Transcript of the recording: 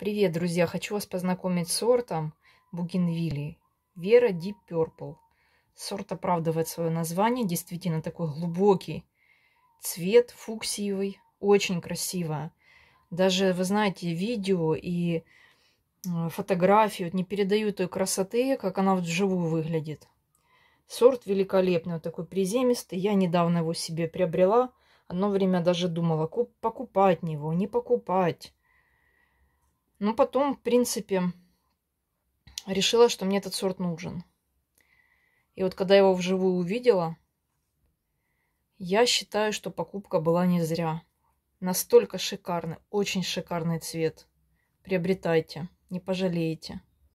Привет, друзья! Хочу вас познакомить с сортом Бугенвилли Вера Deep Purple. Сорт оправдывает свое название. Действительно такой глубокий цвет, фуксиевый. Очень красиво. Даже, вы знаете, видео и э, фотографии не передают той красоты, как она вживую выглядит. Сорт великолепный, вот такой приземистый. Я недавно его себе приобрела. Одно время даже думала, покупать него, не покупать ну потом, в принципе, решила, что мне этот сорт нужен. И вот когда я его вживую увидела, я считаю, что покупка была не зря. Настолько шикарный, очень шикарный цвет. Приобретайте, не пожалеете.